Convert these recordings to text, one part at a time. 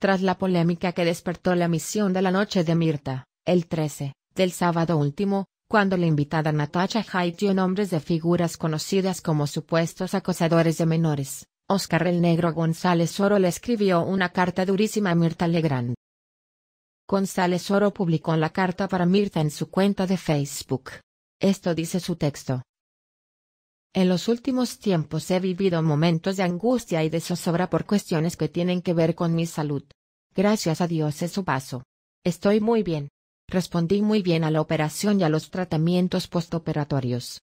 Tras la polémica que despertó la misión de la noche de Mirta, el 13, del sábado último, cuando la invitada Natasha Hyde dio nombres de figuras conocidas como supuestos acosadores de menores, Oscar el Negro González Oro le escribió una carta durísima a Mirta Legrand. González Oro publicó la carta para Mirta en su cuenta de Facebook. Esto dice su texto, en los últimos tiempos he vivido momentos de angustia y de zozobra por cuestiones que tienen que ver con mi salud. Gracias a Dios es su paso. Estoy muy bien. Respondí muy bien a la operación y a los tratamientos postoperatorios.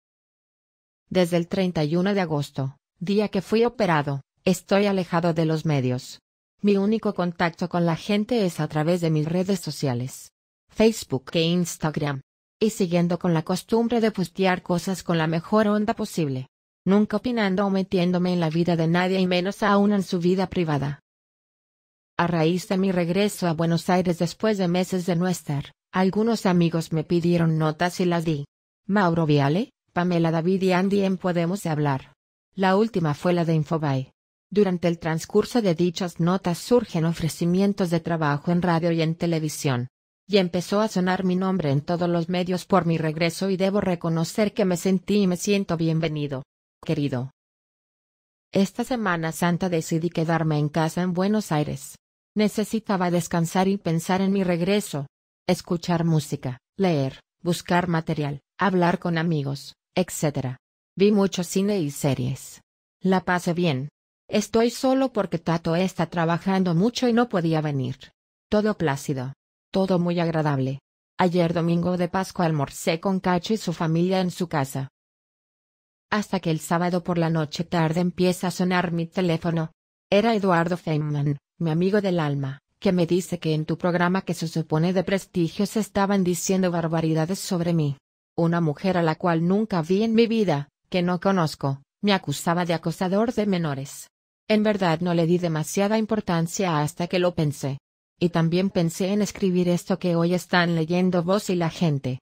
Desde el 31 de agosto, día que fui operado, estoy alejado de los medios. Mi único contacto con la gente es a través de mis redes sociales. Facebook e Instagram y siguiendo con la costumbre de postear cosas con la mejor onda posible. Nunca opinando o metiéndome en la vida de nadie y menos aún en su vida privada. A raíz de mi regreso a Buenos Aires después de meses de no estar, algunos amigos me pidieron notas y las di. Mauro Viale, Pamela David y Andy en Podemos Hablar. La última fue la de Infobay. Durante el transcurso de dichas notas surgen ofrecimientos de trabajo en radio y en televisión y empezó a sonar mi nombre en todos los medios por mi regreso y debo reconocer que me sentí y me siento bienvenido, querido. Esta Semana Santa decidí quedarme en casa en Buenos Aires. Necesitaba descansar y pensar en mi regreso. Escuchar música, leer, buscar material, hablar con amigos, etc. Vi mucho cine y series. La pasé bien. Estoy solo porque Tato está trabajando mucho y no podía venir. Todo plácido. Todo muy agradable. Ayer domingo de Pascua almorcé con Cacho y su familia en su casa. Hasta que el sábado por la noche tarde empieza a sonar mi teléfono. Era Eduardo Feynman, mi amigo del alma, que me dice que en tu programa que se supone de prestigio se estaban diciendo barbaridades sobre mí. Una mujer a la cual nunca vi en mi vida, que no conozco, me acusaba de acosador de menores. En verdad no le di demasiada importancia hasta que lo pensé y también pensé en escribir esto que hoy están leyendo vos y la gente.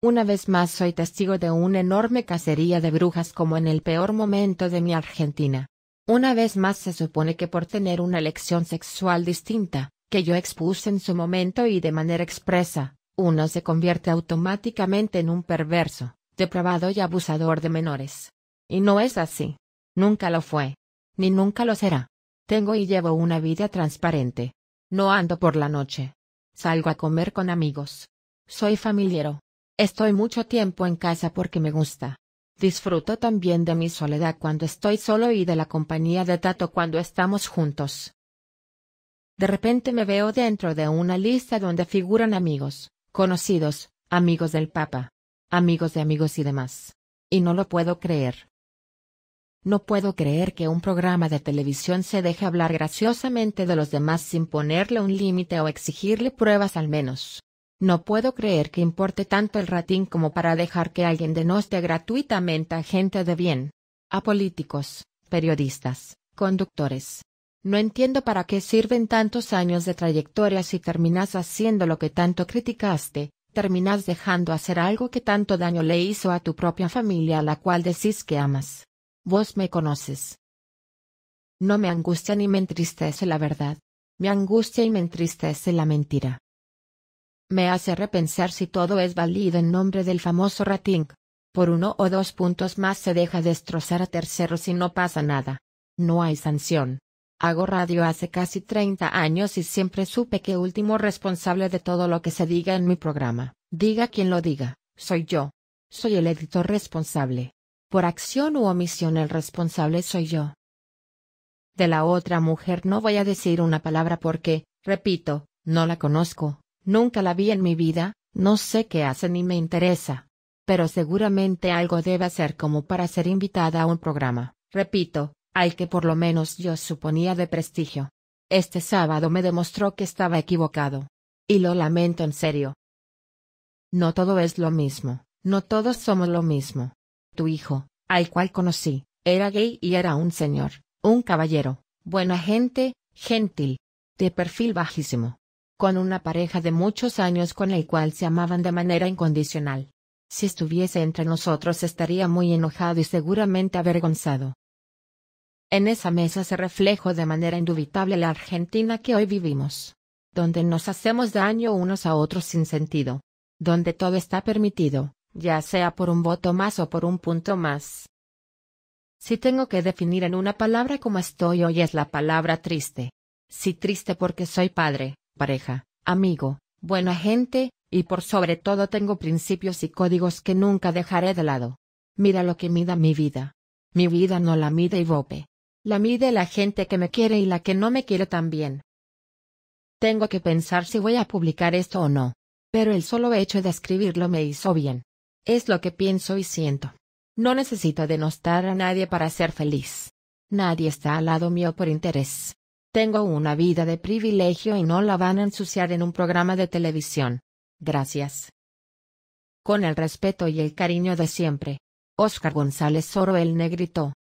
Una vez más soy testigo de una enorme cacería de brujas como en el peor momento de mi Argentina. Una vez más se supone que por tener una elección sexual distinta, que yo expuse en su momento y de manera expresa, uno se convierte automáticamente en un perverso, depravado y abusador de menores. Y no es así. Nunca lo fue. Ni nunca lo será. Tengo y llevo una vida transparente, no ando por la noche. Salgo a comer con amigos. Soy familiero. Estoy mucho tiempo en casa porque me gusta. Disfruto también de mi soledad cuando estoy solo y de la compañía de Tato cuando estamos juntos. De repente me veo dentro de una lista donde figuran amigos, conocidos, amigos del Papa, amigos de amigos y demás. Y no lo puedo creer. No puedo creer que un programa de televisión se deje hablar graciosamente de los demás sin ponerle un límite o exigirle pruebas al menos. No puedo creer que importe tanto el ratín como para dejar que alguien denoste gratuitamente a gente de bien. A políticos, periodistas, conductores. No entiendo para qué sirven tantos años de trayectoria si terminas haciendo lo que tanto criticaste, terminas dejando hacer algo que tanto daño le hizo a tu propia familia a la cual decís que amas. Vos me conoces. No me angustia ni me entristece la verdad. Me angustia y me entristece la mentira. Me hace repensar si todo es válido en nombre del famoso rating. Por uno o dos puntos más se deja destrozar a terceros y no pasa nada. No hay sanción. Hago radio hace casi 30 años y siempre supe que último responsable de todo lo que se diga en mi programa, diga quien lo diga, soy yo. Soy el editor responsable. Por acción u omisión el responsable soy yo. De la otra mujer no voy a decir una palabra porque, repito, no la conozco, nunca la vi en mi vida, no sé qué hace ni me interesa. Pero seguramente algo debe hacer como para ser invitada a un programa, repito, al que por lo menos yo suponía de prestigio. Este sábado me demostró que estaba equivocado. Y lo lamento en serio. No todo es lo mismo, no todos somos lo mismo. Tu hijo, al cual conocí, era gay y era un señor, un caballero, buena gente, gentil, de perfil bajísimo. Con una pareja de muchos años con el cual se amaban de manera incondicional. Si estuviese entre nosotros estaría muy enojado y seguramente avergonzado. En esa mesa se reflejó de manera indubitable la Argentina que hoy vivimos, donde nos hacemos daño unos a otros sin sentido, donde todo está permitido, ya sea por un voto más o por un punto más. Si tengo que definir en una palabra cómo estoy hoy es la palabra triste. Sí triste porque soy padre, pareja, amigo, buena gente, y por sobre todo tengo principios y códigos que nunca dejaré de lado. Mira lo que mida mi vida. Mi vida no la mide Ivope. La mide la gente que me quiere y la que no me quiere también. Tengo que pensar si voy a publicar esto o no. Pero el solo hecho de escribirlo me hizo bien. Es lo que pienso y siento. No necesito denostar a nadie para ser feliz. Nadie está al lado mío por interés. Tengo una vida de privilegio y no la van a ensuciar en un programa de televisión. Gracias. Con el respeto y el cariño de siempre. Oscar González Oro el Negrito.